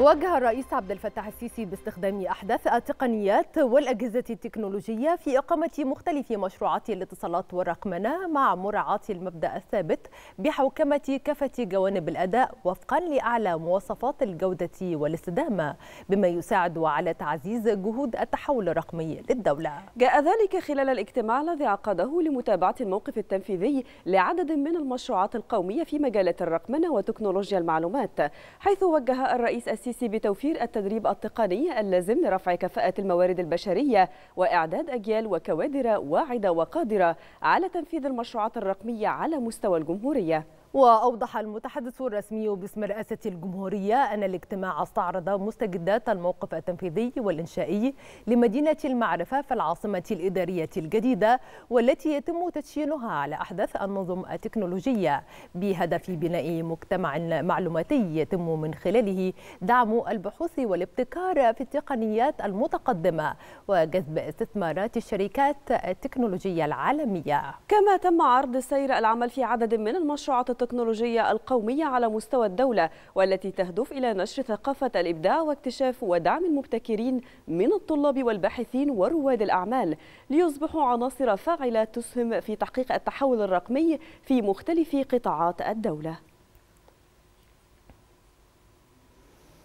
وجه الرئيس عبد الفتاح السيسي باستخدام أحدث التقنيات والأجهزة التكنولوجية في إقامة مختلف مشروعات الاتصالات والرقمنة مع مراعاة المبدأ الثابت بحوكمة كافة جوانب الأداء وفقا لأعلى مواصفات الجودة والاستدامة بما يساعد على تعزيز جهود التحول الرقمي للدولة جاء ذلك خلال الاجتماع الذي عقده لمتابعة الموقف التنفيذي لعدد من المشروعات القومية في مجالات الرقمنة وتكنولوجيا المعلومات حيث وجه الرئيس السيسي التأسيس بتوفير التدريب التقني اللازم لرفع كفاءة الموارد البشرية وإعداد أجيال وكوادر واعدة وقادرة على تنفيذ المشروعات الرقمية على مستوى الجمهورية وأوضح المتحدث الرسمي باسم رئاسة الجمهورية أن الاجتماع استعرض مستجدات الموقف التنفيذي والإنشائي لمدينة المعرفة في العاصمة الإدارية الجديدة والتي يتم تدشينها على أحدث النظم التكنولوجية بهدف بناء مجتمع معلوماتي يتم من خلاله دعم دعم البحوث والابتكار في التقنيات المتقدمة وجذب استثمارات الشركات التكنولوجية العالمية كما تم عرض سير العمل في عدد من المشروعات التكنولوجية القومية على مستوى الدولة والتي تهدف إلى نشر ثقافة الإبداع واكتشاف ودعم المبتكرين من الطلاب والباحثين ورواد الأعمال ليصبحوا عناصر فاعلة تسهم في تحقيق التحول الرقمي في مختلف قطاعات الدولة